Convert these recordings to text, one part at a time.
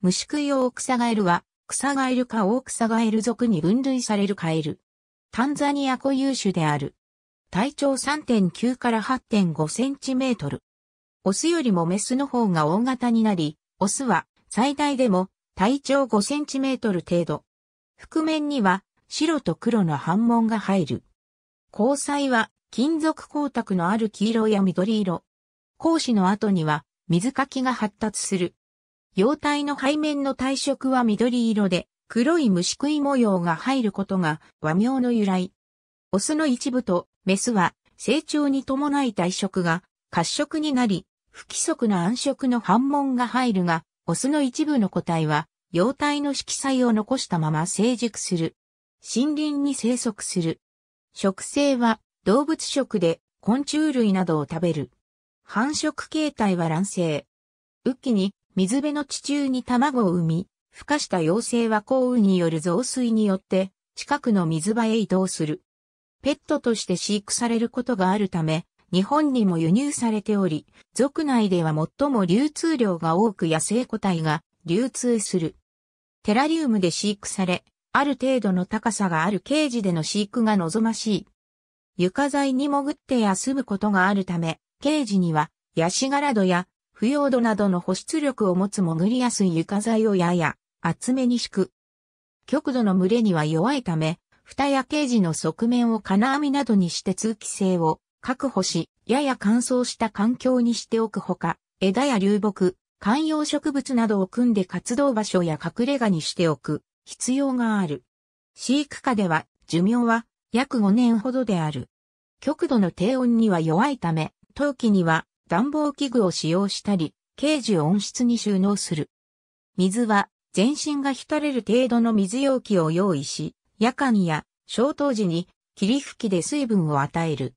虫食い用オクサガエルは、クサガエルかオオクサガエル属に分類されるカエル。タンザニア固有種である。体長3.9から8.5センチメートル。オスよりもメスの方が大型になり、オスは最大でも体長5センチメートル程度。覆面には白と黒の反紋が入る。交際は金属光沢のある黄色や緑色。講師の後には水かきが発達する。幼体の背面の体色は緑色で、黒い虫食い模様が入ることが和名の由来。オスの一部とメスは成長に伴い体色が褐色になり、不規則な暗色の反問が入るが、オスの一部の個体は、幼体の色彩を残したまま成熟する。森林に生息する。食性は動物食で昆虫類などを食べる。繁殖形態は卵生。雨季に水辺の地中に卵を産み、孵化した幼生は幸運による増水によって、近くの水場へ移動する。ペットとして飼育されることがあるため、日本にも輸入されており、族内では最も流通量が多く野生個体が流通する。テラリウムで飼育され、ある程度の高さがあるケージでの飼育が望ましい。床材に潜って休むことがあるため、ケージにはヤシガラドや腐葉土などの保湿力を持つ潜りやすい床材をやや厚めに敷く。極度の群れには弱いため、蓋やケージの側面を金網などにして通気性を確保し、やや乾燥した環境にしておくほか、枝や流木、観葉植物などを組んで活動場所や隠れ家にしておく必要がある。飼育下では寿命は約5年ほどである。極度の低温には弱いため、陶器には暖房器具を使用したり、ケージを温室に収納する。水は全身が浸れる程度の水容器を用意し、夜間や消灯時に霧吹きで水分を与える。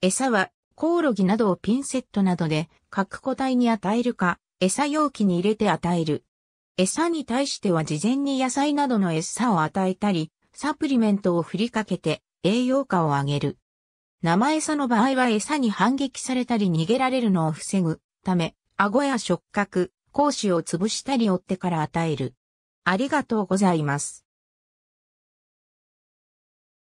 餌はコオロギなどをピンセットなどで各個体に与えるか、餌容器に入れて与える。餌に対しては事前に野菜などの餌を与えたり、サプリメントを振りかけて栄養価を上げる。生餌の場合は餌に反撃されたり逃げられるのを防ぐため、顎や触覚、講師を潰したり追ってから与える。ありがとうございます。